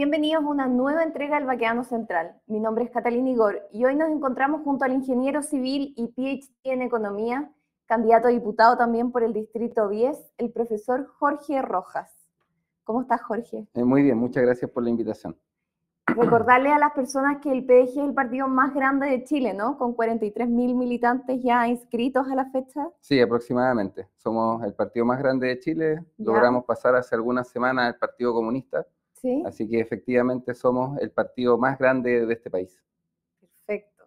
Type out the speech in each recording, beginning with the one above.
Bienvenidos a una nueva entrega del Baqueano Central. Mi nombre es Catalina Igor y hoy nos encontramos junto al ingeniero civil y PhD en Economía, candidato a diputado también por el Distrito 10, el profesor Jorge Rojas. ¿Cómo estás, Jorge? Eh, muy bien, muchas gracias por la invitación. Recordarle a las personas que el PDG es el partido más grande de Chile, ¿no? Con 43 mil militantes ya inscritos a la fecha. Sí, aproximadamente. Somos el partido más grande de Chile. Logramos pasar hace algunas semanas al Partido Comunista Así que efectivamente somos el partido más grande de este país. Perfecto.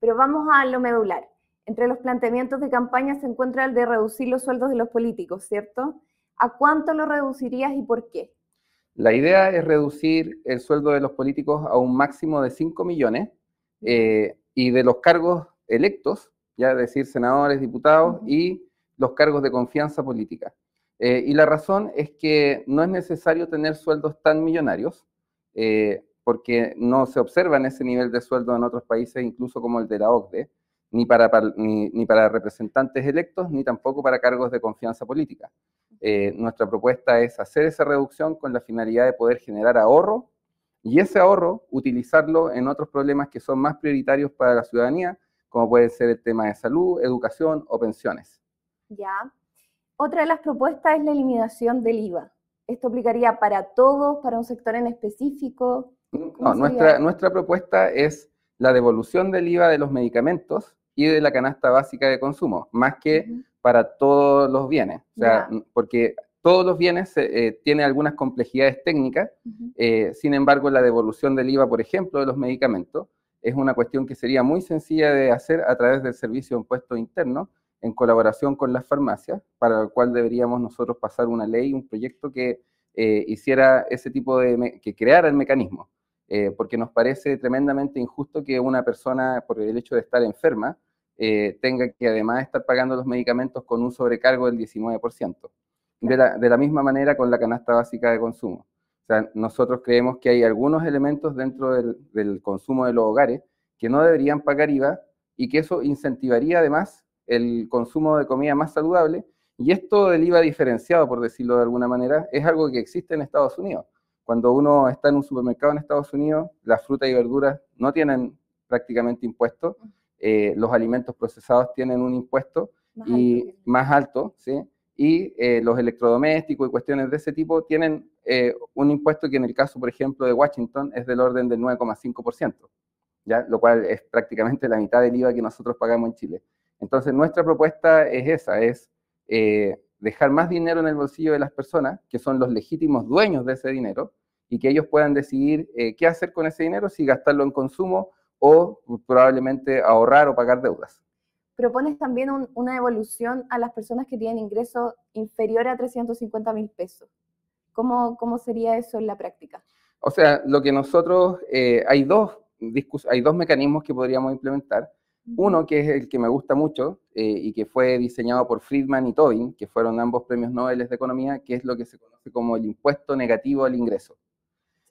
Pero vamos a lo medular. Entre los planteamientos de campaña se encuentra el de reducir los sueldos de los políticos, ¿cierto? ¿A cuánto lo reducirías y por qué? La idea es reducir el sueldo de los políticos a un máximo de 5 millones eh, y de los cargos electos, ya decir, senadores, diputados y los cargos de confianza política. Eh, y la razón es que no es necesario tener sueldos tan millonarios, eh, porque no se observa en ese nivel de sueldo en otros países, incluso como el de la OCDE, ni para, para representantes electos, ni tampoco para cargos de confianza política. Eh, nuestra propuesta es hacer esa reducción con la finalidad de poder generar ahorro y ese ahorro utilizarlo en otros problemas que son más prioritarios para la ciudadanía, como puede ser el tema de salud, educación o pensiones. Ya. Otra de las propuestas es la eliminación del IVA. ¿Esto aplicaría para todos, para un sector en específico? No, nuestra, propuesta es la devolución del IVA de los medicamentos y de la canasta básica de consumo, más que para todos los bienes. O sea, mm, porque todos los bienes eh, eh, tienen algunas complejidades técnicas, eh, sin embargo, la devolución del IVA, por ejemplo, de los medicamentos, es una cuestión que sería muy sencilla de hacer a través del servicio de impuesto interno, en colaboración con las farmacias, para lo cual deberíamos nosotros pasar una ley, un proyecto que eh, hiciera ese tipo de, que creara el mecanismo, eh, porque nos parece tremendamente injusto que una persona, por el hecho de estar enferma, eh, tenga que además estar pagando los medicamentos con un sobrecargo del 19%. De la, misma manera con la canasta básica de consumo. O sea, nosotros creemos que hay algunos elementos dentro del consumo de los hogares que no deberían pagar IVA y que eso incentivaría además el consumo de comida más saludable. Y esto del IVA diferenciado, por decirlo de alguna manera, es algo que existe en Estados Unidos. Cuando uno está en un supermercado en Estados Unidos, las frutas y verduras no tienen prácticamente impuesto, eh, los alimentos procesados tienen un impuesto más alto. ¿sí? y eh, los electrodomésticos y cuestiones de ese tipo tienen eh, un impuesto que en el caso, por ejemplo, de Washington es del orden del 9,5%, lo cual es prácticamente la mitad del IVA que nosotros pagamos en Chile. Entonces, nuestra propuesta es esa, es eh, dejar más dinero en el bolsillo de las personas, que son los legítimos dueños de ese dinero, y que ellos puedan decidir eh, qué hacer con ese dinero, si gastarlo en consumo o probablemente ahorrar o pagar deudas. Propones también una evolución a las personas que tienen ingreso inferior a 350 mil pesos. ¿Cómo, sería eso en la práctica? O sea, lo que nosotros, eh, hay, dos, hay dos mecanismos que podríamos implementar. Uno que es el que me gusta mucho eh, y que fue diseñado por Friedman y Tobin, que fueron ambos premios Nobel de Economía, que es lo que se conoce como el impuesto negativo al ingreso.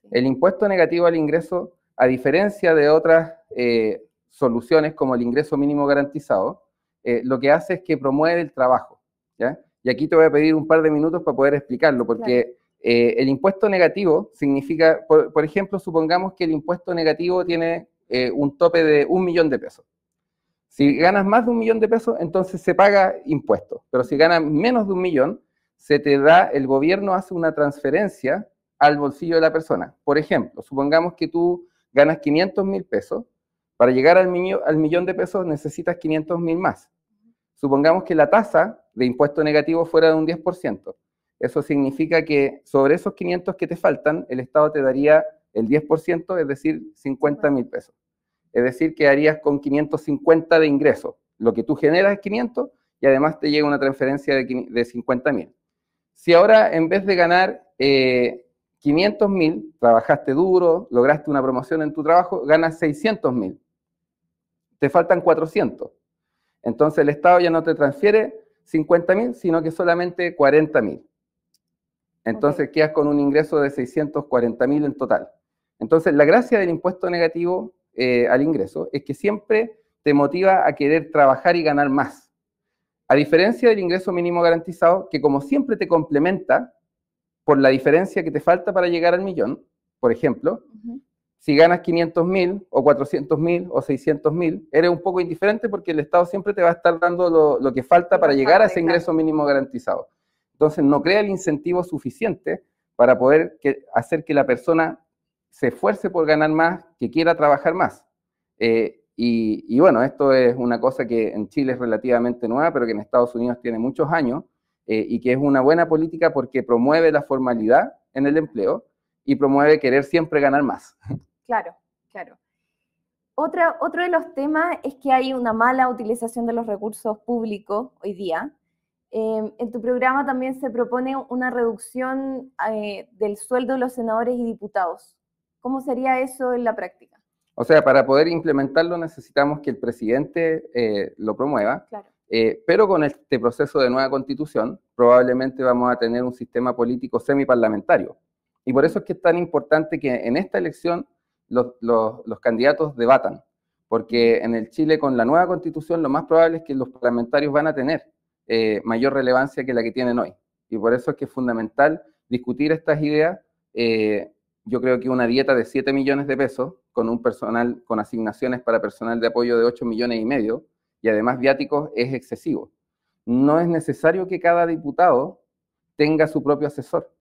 El impuesto negativo al ingreso, a diferencia de otras eh, soluciones como el ingreso mínimo garantizado, eh, lo que hace es que promueve el trabajo. Y aquí te voy a pedir un par de minutos para poder explicarlo, porque el impuesto negativo significa, por, ejemplo, supongamos que el impuesto negativo tiene un tope de un millón de pesos. Si ganas más de un millón de pesos, entonces se paga impuestos. Pero si ganas menos de un millón, se te da, el gobierno hace una transferencia al bolsillo de la persona. Por ejemplo, supongamos que tú ganas 500 mil pesos. Para llegar al, millón, al millón de pesos necesitas 500 mil más. Supongamos que la tasa de impuesto negativo fuera de un 10%. Eso significa que sobre esos 500 que te faltan, el Estado te daría el 10%, es decir, 50 mil pesos es decir, quedarías con 550 de ingresos. Lo que tú generas es 500 y además te llega una transferencia de, de 50.000. Si ahora en vez de ganar 500.000, eh, trabajaste duro, lograste una promoción en tu trabajo, ganas 600.000. Te faltan 400. Entonces el Estado ya no te transfiere 50.000, sino que solamente 40.000. Entonces quedas con un ingreso de 640.000 en total. Entonces la gracia del impuesto negativo eh, al ingreso es que siempre te motiva a querer trabajar y ganar más. A diferencia del ingreso mínimo garantizado, que como siempre te complementa por la diferencia que te falta para llegar al millón, por ejemplo, si ganas 500 mil o 400 mil o 600 mil, eres un poco indiferente porque el Estado siempre te va a estar dando lo, que falta para llegar a ese ingreso mínimo garantizado. Entonces no crea el incentivo suficiente para poder hacer que la persona se esfuerce por ganar más, que quiera trabajar más. Eh, y, bueno, esto es una cosa que en Chile es relativamente nueva, pero que en Estados Unidos tiene muchos años eh, y que es una buena política porque promueve la formalidad en el empleo y promueve querer siempre ganar más. Claro, claro. otro de los temas es que hay una mala utilización de los recursos públicos hoy día. Em, en tu programa también se propone una reducción eh, del sueldo de los senadores y diputados. ¿Cómo sería eso en la práctica? O sea, para poder implementarlo necesitamos que el presidente eh, lo promueva, eh, pero con este proceso de nueva constitución probablemente vamos a tener un sistema político semiparlamentario. Y por eso es que es tan importante que en esta elección los, candidatos debatan, porque en el Chile con la nueva constitución lo más probable es que los parlamentarios van a tener eh, mayor relevancia que la que tienen hoy. Y por eso es que es fundamental discutir estas ideas yo creo que una dieta de 7 millones de pesos, con un personal, con asignaciones para personal de apoyo de 8 millones y medio, y además viáticos, es excesivo. No es necesario que cada diputado tenga su propio asesor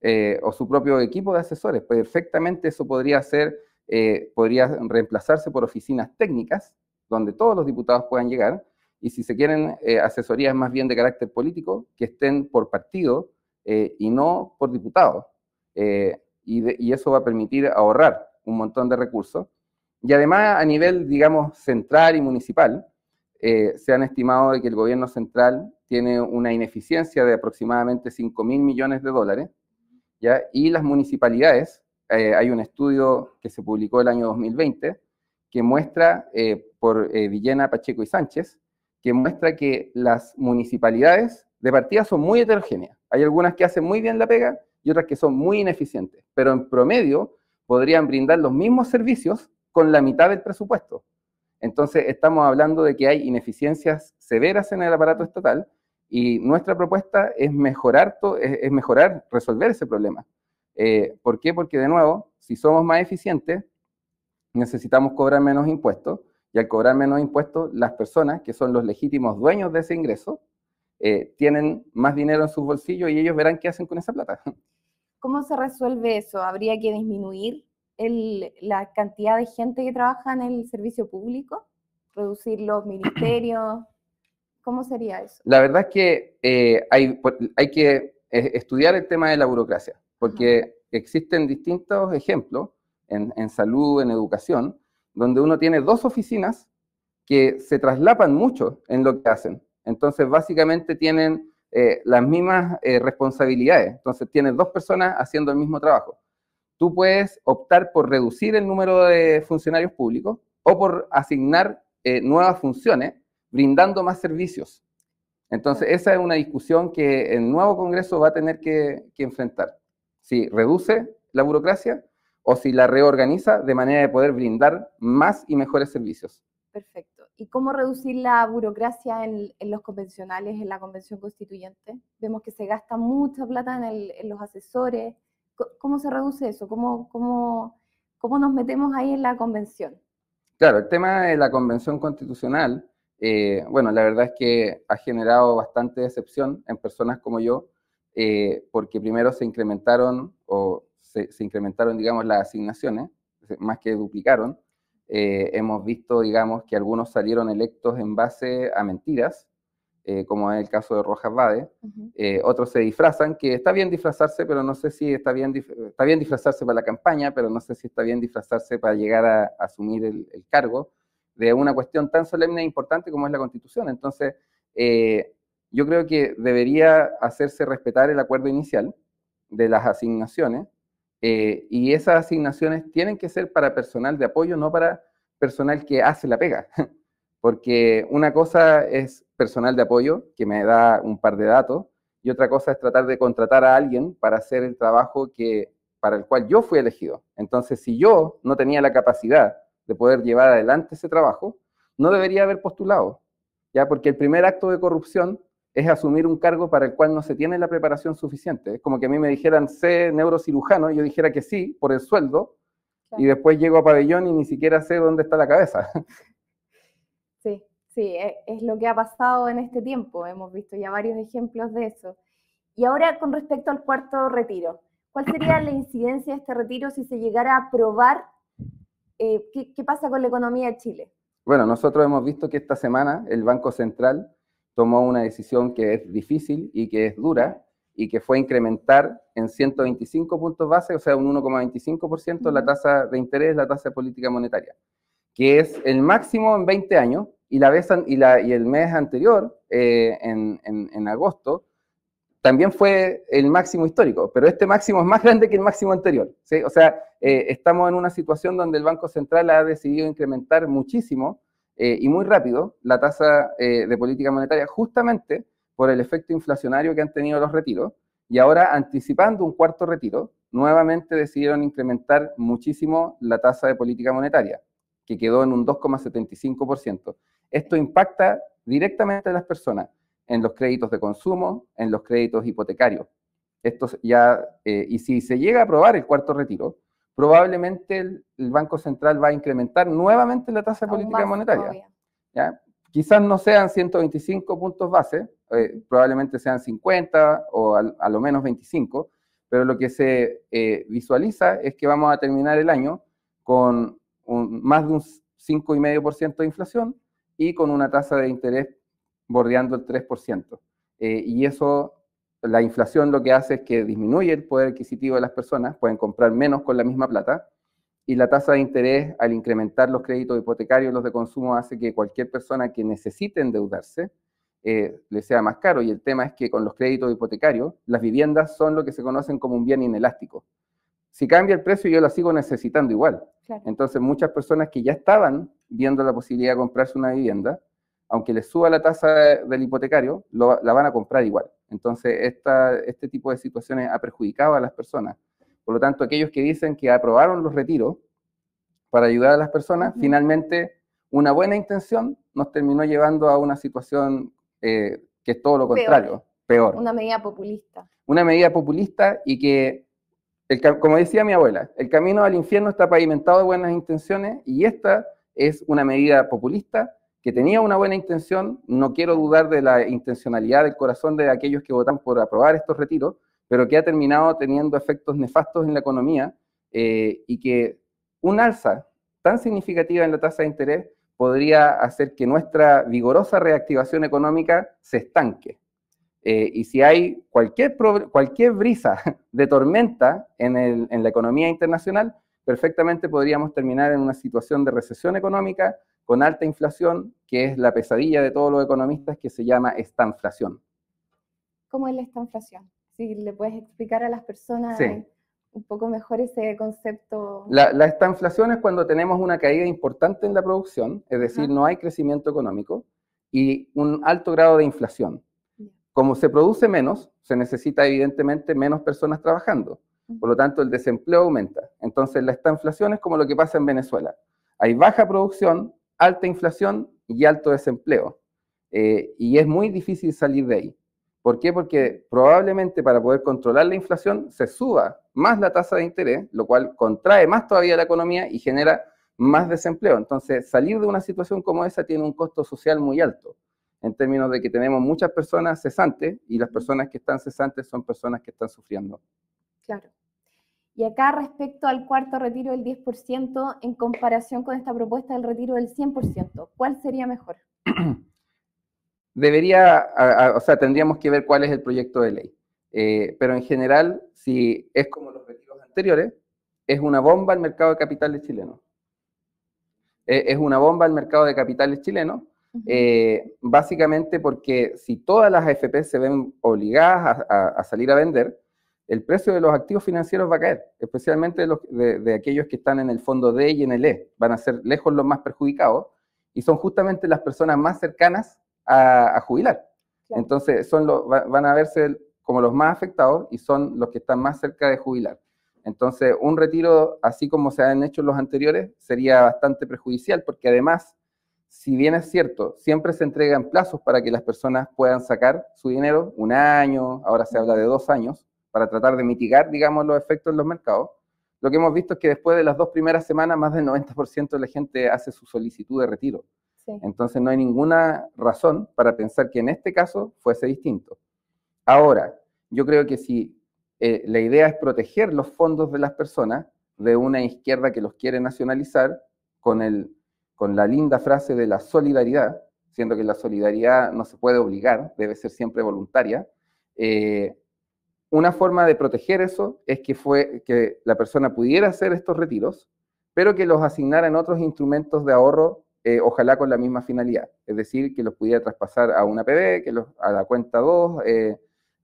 eh, o su propio equipo de asesores. Perfectamente eso podría ser, eh, podría reemplazarse por oficinas técnicas, donde todos los diputados puedan llegar, y si se quieren eh, asesorías más bien de carácter político, que estén por partido y no por diputado. Eh, y, eso va a permitir ahorrar un montón de recursos. Y además a nivel, digamos, central y municipal, eh, se han estimado que el gobierno central tiene una ineficiencia de aproximadamente 5 mil millones de dólares, ¿ya? y las municipalidades, eh, hay un estudio que se publicó el año 2020 que muestra, eh, por Villena, Pacheco y Sánchez, que muestra que las municipalidades de partida son muy heterogéneas. Hay algunas que hacen muy bien la pega y otras que son muy ineficientes, pero en promedio podrían brindar los mismos servicios con la mitad del presupuesto. Entonces estamos hablando de que hay ineficiencias severas en el aparato estatal y nuestra propuesta es mejorar, es mejorar resolver ese problema. Eh, ¿Por qué? Porque de nuevo, si somos más eficientes, necesitamos cobrar menos impuestos y al cobrar menos impuestos, las personas que son los legítimos dueños de ese ingreso eh, tienen más dinero en sus bolsillos y ellos verán qué hacen con esa plata. ¿Cómo se resuelve eso? ¿Habría que disminuir la cantidad de gente que trabaja en el servicio público? ¿Reducir los ministerios? ¿Cómo sería eso? La verdad es que eh, hay, hay, que eh, estudiar el tema de la burocracia, porque existen distintos ejemplos en, en salud, en educación, donde uno tiene dos oficinas que se traslapan mucho en lo que hacen. Entonces, básicamente tienen eh, las mismas eh, responsabilidades. Entonces tienes dos personas haciendo el mismo trabajo. Tú puedes optar por reducir el número de funcionarios públicos o por asignar eh, nuevas funciones, brindando más servicios. Entonces, esa es una discusión que el nuevo Congreso va a tener que enfrentar. Si reduce la burocracia o si la reorganiza de manera de poder brindar más y mejores servicios. Perfecto y cómo reducir la burocracia en, los convencionales, en la convención constituyente. Vemos que se gasta mucha plata en, los asesores. ¿Cómo se reduce eso? ¿Cómo, ¿Cómo, cómo, nos metemos ahí en la convención? Claro, el tema de la convención constitucional, eh, bueno, la verdad es que ha generado bastante decepción en personas como yo, eh, porque primero se incrementaron o se incrementaron, digamos, las asignaciones, más que duplicaron. Eh, hemos visto, digamos, que algunos salieron electos en base a mentiras, eh, como es el caso de Rojas Bade, eh, otros se disfrazan, que está bien disfrazarse, pero no sé si está bien, está bien disfrazarse para la campaña, pero no sé si está bien disfrazarse para llegar a, asumir el, el, cargo de una cuestión tan solemne e importante como es la Constitución. Entonces, yo creo que debería hacerse respetar el acuerdo inicial de las asignaciones, eh, y esas asignaciones tienen que ser para personal de apoyo, no para personal que hace la pega. Porque una cosa es personal de apoyo, que me da un par de datos, y otra cosa es tratar de contratar a alguien para hacer el trabajo que, para el cual yo fui elegido. Entonces, si yo no tenía la capacidad de poder llevar adelante ese trabajo, no debería haber postulado, ¿ya? Porque el primer acto de corrupción es asumir un cargo para el cual no se tiene la preparación suficiente. Es como que a mí me dijeran, sé neurocirujano, y yo dijera que sí, por el sueldo, y después llego a pabellón y ni siquiera sé dónde está la cabeza. Sí, sí, e, es lo que ha pasado en este tiempo. Hemos visto ya varios ejemplos de eso. Y ahora con respecto al cuarto retiro, ¿cuál sería la incidencia de este retiro si se llegara a aprobar eh, qué, qué pasa con la economía de Chile? Bueno, nosotros hemos visto que esta semana el Banco Central tomó una decisión que es difícil y que es dura y que fue incrementar en 125 puntos base, o sea, un 1,25% la tasa de interés, la tasa de política monetaria, que es el máximo en 20 años y, la vez, y, la, y el mes anterior, eh, en, en, en agosto, también fue el máximo histórico, pero este máximo es más grande que el máximo anterior. ¿sí? O sea, eh, estamos en una situación donde el Banco Central ha decidido incrementar muchísimo eh, y muy rápido la tasa eh, de política monetaria justamente por el efecto inflacionario que han tenido los retiros. Y ahora, anticipando un cuarto retiro, nuevamente decidieron incrementar muchísimo la tasa de política monetaria, que quedó en un 2,75%. Esto impacta directamente a las personas en los créditos de consumo, en los créditos hipotecarios. Estos ya, eh, y si se llega a aprobar el cuarto retiro, probablemente el, Banco Central va a incrementar nuevamente la tasa política monetaria. Quizás no sean 125 puntos base, eh, probablemente sean 50 o a lo menos 25, pero lo que se eh, visualiza es que vamos a terminar el año con más de un 5,5% de inflación y con una tasa de interés bordeando el 3%. Eh, y eso la inflación lo que hace es que disminuye el poder adquisitivo de las personas, pueden comprar menos con la misma plata, y la tasa de interés al incrementar los créditos hipotecarios, los de consumo, hace que cualquier persona que necesite endeudarse eh, le sea más caro. Y el tema es que con los créditos hipotecarios, las viviendas son lo que se conocen como un bien inelástico. Si cambia el precio, yo la sigo necesitando igual. Entonces, muchas personas que ya estaban viendo la posibilidad de comprarse una vivienda, aunque les suba la tasa del hipotecario, la van a comprar igual. Entonces, este tipo de situaciones ha perjudicado a las personas. Por lo tanto, aquellos que dicen que aprobaron los retiros para ayudar a las personas, finalmente una buena intención nos terminó llevando a una situación eh, que es todo lo contrario, peor. Una medida populista. Una medida populista y que, como decía mi abuela, el camino al infierno está pavimentado de buenas intenciones y esta es una medida populista que tenía una buena intención, no quiero dudar de la intencionalidad del corazón de aquellos que votan por aprobar estos retiros, pero que ha terminado teniendo efectos nefastos en la economía eh, y que un alza tan significativa en la tasa de interés podría hacer que nuestra vigorosa reactivación económica se estanque. Eh, y si hay cualquier, cualquier brisa de tormenta en la economía internacional, perfectamente podríamos terminar en una situación de recesión económica con alta inflación, que es la pesadilla de todos los economistas, que se llama estanflación. ¿Cómo es la estanflación? Si le puedes explicar a las personas un poco mejor ese concepto. La, la, estanflación es cuando tenemos una caída importante en la producción, es decir, no hay crecimiento económico y un alto grado de inflación. Como se produce menos, se necesita evidentemente menos personas trabajando. Por lo tanto, el desempleo aumenta. Entonces, la estanflación es como lo que pasa en Venezuela. Hay baja producción, alta inflación y alto desempleo. Eh, y es muy difícil salir de ahí. ¿Por qué? Porque probablemente para poder controlar la inflación se suba más la tasa de interés, lo cual contrae más todavía la economía y genera más desempleo. Entonces, salir de una situación como esa tiene un costo social muy alto, en términos de que tenemos muchas personas cesantes y las personas que están cesantes son personas que están sufriendo. Claro. Y acá respecto al cuarto retiro del 10% en comparación con esta propuesta del retiro del 100%, ¿cuál sería mejor? Debería, o sea, tendríamos que ver cuál es el proyecto de ley. Eh, pero en general, si es como los retiros anteriores, es una bomba al mercado de capitales chileno. E, es una bomba al mercado de capitales chileno, eh, básicamente porque si todas las AFP se ven obligadas a salir a vender, el precio de los activos financieros va a caer, especialmente los, de, aquellos que están en el fondo D y en el E. Van a ser lejos los más perjudicados y son justamente las personas más cercanas a, jubilar. Entonces, son los, van a verse como los más afectados y son los que están más cerca de jubilar. Entonces, un retiro así como se han hecho los anteriores sería bastante perjudicial porque además, si bien es cierto, siempre se entregan plazos para que las personas puedan sacar su dinero, un año, ahora se habla de dos años, para tratar de mitigar, digamos, los efectos en los mercados, lo que hemos visto es que después de las dos primeras semanas, más del 90% de la gente hace su solicitud de retiro. Entonces no hay ninguna razón para pensar que en este caso fuese distinto. Ahora, yo creo que si eh, la idea es proteger los fondos de las personas de una izquierda que los quiere nacionalizar con, el, con la linda frase de la solidaridad, siendo que la solidaridad no se puede obligar, debe ser siempre voluntaria, eh, una forma de proteger eso es que, fue, que la persona pudiera hacer estos retiros, pero que los asignara otros instrumentos de ahorro, eh, ojalá con la misma finalidad. Es decir, que los pudiera traspasar a una PD, que los, a la cuenta 2, eh,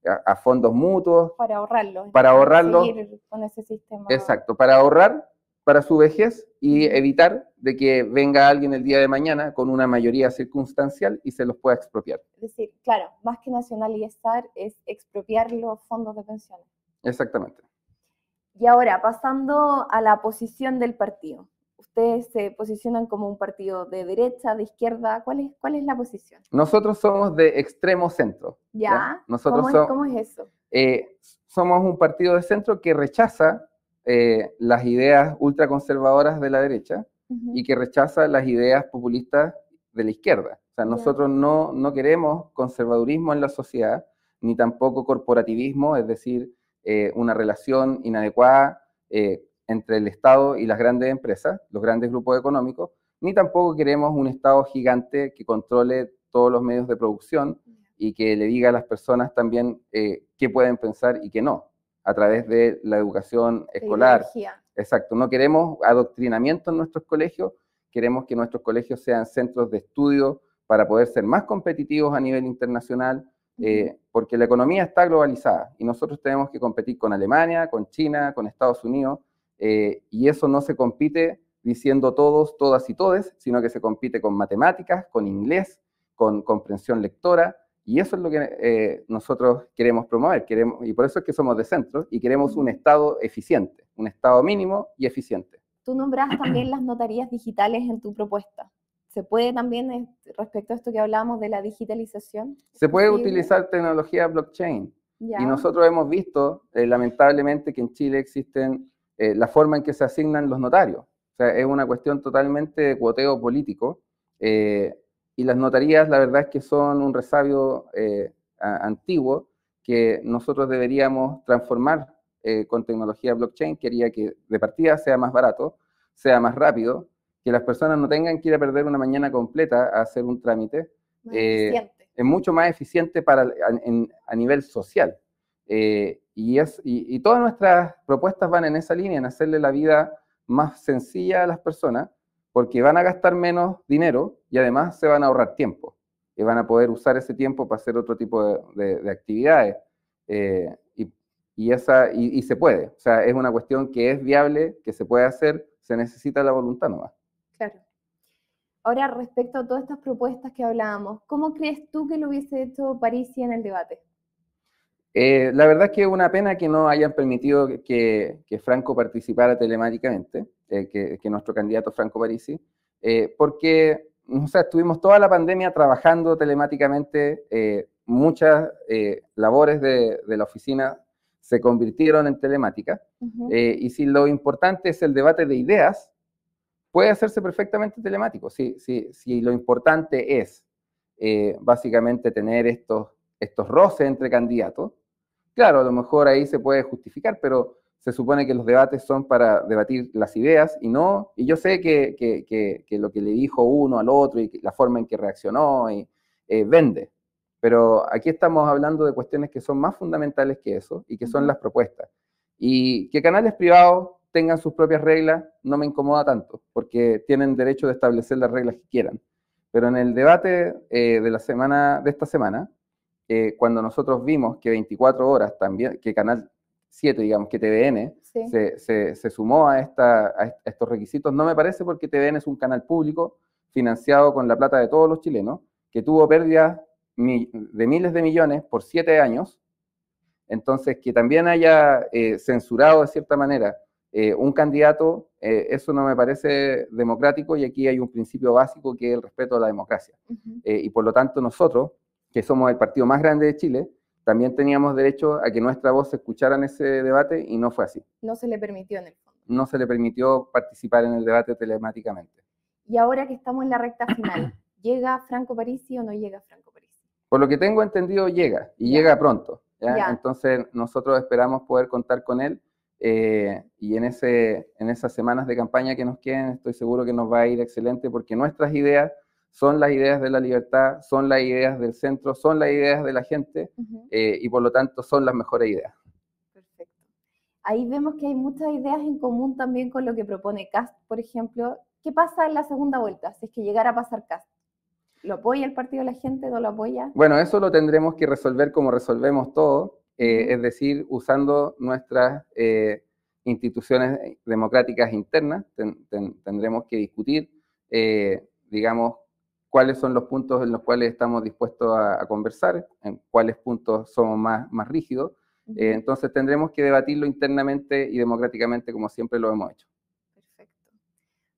a, fondos mutuos. Para ahorrarlos. Para ahorrarlos. Con ese sistema. Exacto, para ahorrar para su vejez y evitar de que venga alguien el día de mañana con una mayoría circunstancial y se los pueda expropiar. Es decir, claro, más que estar, es expropiar los fondos de pensiones. Exactamente. Y ahora, pasando a la posición del partido. Ustedes se posicionan como un partido de derecha, de izquierda. ¿Cuál es, cuál es la posición? Nosotros somos de extremo centro. ¿Ya? Nosotros ¿Cómo, es, eso? Eh, somos un partido de centro que rechaza eh, las ideas ultraconservadoras de la derecha y que rechaza las ideas populistas de la izquierda. O sea, nosotros no, queremos conservadurismo en la sociedad, ni tampoco corporativismo, es decir, eh, una relación inadecuada eh, entre el Estado y las grandes empresas, los grandes grupos económicos, ni tampoco queremos un Estado gigante que controle todos los medios de producción y que le diga a las personas también qué pueden pensar y qué no a través de la educación escolar. Exacto, no queremos adoctrinamiento en nuestros colegios, queremos que nuestros colegios sean centros de estudio para poder ser más competitivos a nivel internacional, eh, porque la economía está globalizada y nosotros tenemos que competir con Alemania, con China, con Estados Unidos, eh, y eso no se compite diciendo todos, todas y todes, sino que se compite con matemáticas, con inglés, con comprensión lectora, y eso es lo que eh, nosotros queremos promover, queremos, y por eso es que somos de centro y queremos un Estado eficiente, un Estado mínimo y eficiente. Tú nombras también las notarías digitales en tu propuesta. ¿Se puede también, eh, respecto a esto que hablábamos de la digitalización? Se puede utilizar tecnología blockchain. Y nosotros hemos visto, eh, lamentablemente, que en Chile existen la forma en que se asignan los notarios. O sea, es una cuestión totalmente de cuoteo político y las notarías, la verdad es que son un resabio eh, antiguo que nosotros deberíamos transformar eh, con tecnología blockchain, quería que de partida sea más barato, sea más rápido, que las personas no tengan que ir a perder una mañana completa a hacer un trámite. Eh, es mucho más eficiente para, a, nivel social. y, es, y todas nuestras propuestas van en esa línea, en hacerle la vida más sencilla a las personas porque van a gastar menos dinero y además se van a ahorrar tiempo. Y van a poder usar ese tiempo para hacer otro tipo de, actividades. Eh, y, se puede. O sea, es una cuestión que es viable, que se puede hacer, se necesita la voluntad nomás. Claro. Ahora, respecto a todas estas propuestas que hablábamos, ¿cómo crees tú que lo hubiese hecho París en el debate? Eh, la verdad es que es una pena que no hayan permitido que, Franco participara telemáticamente, eh, que, nuestro candidato Franco Parisi, eh, porque o sea, estuvimos toda la pandemia trabajando telemáticamente, muchas labores de, la oficina se convirtieron en telemática, y si lo importante es el debate de ideas, puede hacerse perfectamente telemático, si, lo importante es básicamente tener estos, estos roces entre candidatos, Claro, a lo mejor ahí se puede justificar, pero se supone que los debates son para debatir las ideas y no, y yo sé que, lo que le dijo uno al otro y la forma en que reaccionó y, eh, vende, pero aquí estamos hablando de cuestiones que son más fundamentales que eso y que son las propuestas. Y que canales privados tengan sus propias reglas no me incomoda tanto, porque tienen derecho de establecer las reglas que quieran. Pero en el debate eh, de, la semana, de esta semana, eh, cuando nosotros vimos que 24 horas también, que Canal 7, digamos, que TVN se, sumó a, esta, estos requisitos, no me parece porque TVN es un canal público financiado con la plata de todos los chilenos, que tuvo pérdidas de miles de millones por siete años, entonces que también haya eh, censurado de cierta manera eh, un candidato, eso no me parece democrático y aquí hay un principio básico que es el respeto a la democracia. y por lo tanto nosotros, que somos el partido más grande de Chile, también teníamos derecho a que nuestra voz se escuchara en ese debate y no fue así. No se le permitió en el fondo. No se le permitió participar en el debate telemáticamente. Y ahora que estamos en la recta final, ¿llega Franco Parisi o no llega Franco Parisi? Por lo que tengo entendido, llega y llega pronto. Entonces nosotros esperamos poder contar con él eh, y en, ese, en esas semanas de campaña que nos queden estoy seguro que nos va a ir excelente porque nuestras ideas son las ideas de la libertad, son las ideas del centro, son las ideas de la gente eh, y por lo tanto son las mejores ideas. Perfecto. Ahí vemos que hay muchas ideas en común también con lo que propone Cast, por ejemplo. ¿Qué pasa en la segunda vuelta si es que llegara a pasar Cast? ¿Lo apoya el partido de la gente? ¿No lo apoya? Bueno, eso lo tendremos que resolver como resolvemos todo, eh, es decir, usando nuestras eh, instituciones democráticas internas, tendremos que discutir, digamos, cuáles son los puntos en los cuales estamos dispuestos a, conversar, en cuáles puntos somos más, más rígidos. Eh, entonces tendremos que debatirlo internamente y democráticamente como siempre lo hemos hecho. Perfecto.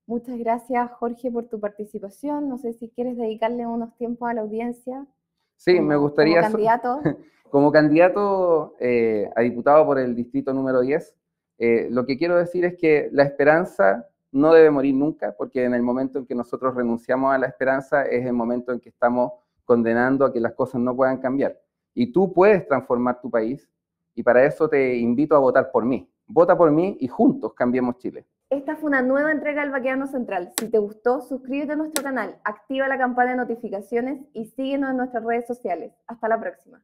Muchas gracias Jorge por tu participación. No sé si quieres dedicarle unos tiempos a la audiencia. Sí, me gustaría... Como candidato. Como eh, candidato a diputado por el distrito número 10, eh, lo que quiero decir es que la esperanza no debe morir nunca, porque en el momento en que nosotros renunciamos a la esperanza es el momento en que estamos condenando a que las cosas no puedan cambiar. Y tú puedes transformar tu país y para eso te invito a votar por mí. Vota por mí y juntos cambiemos Chile. Esta fue una nueva entrega del Vaqueano Central. Si te gustó, suscríbete a nuestro canal, activa la campana de notificaciones y síguenos en nuestras redes sociales. Hasta la próxima.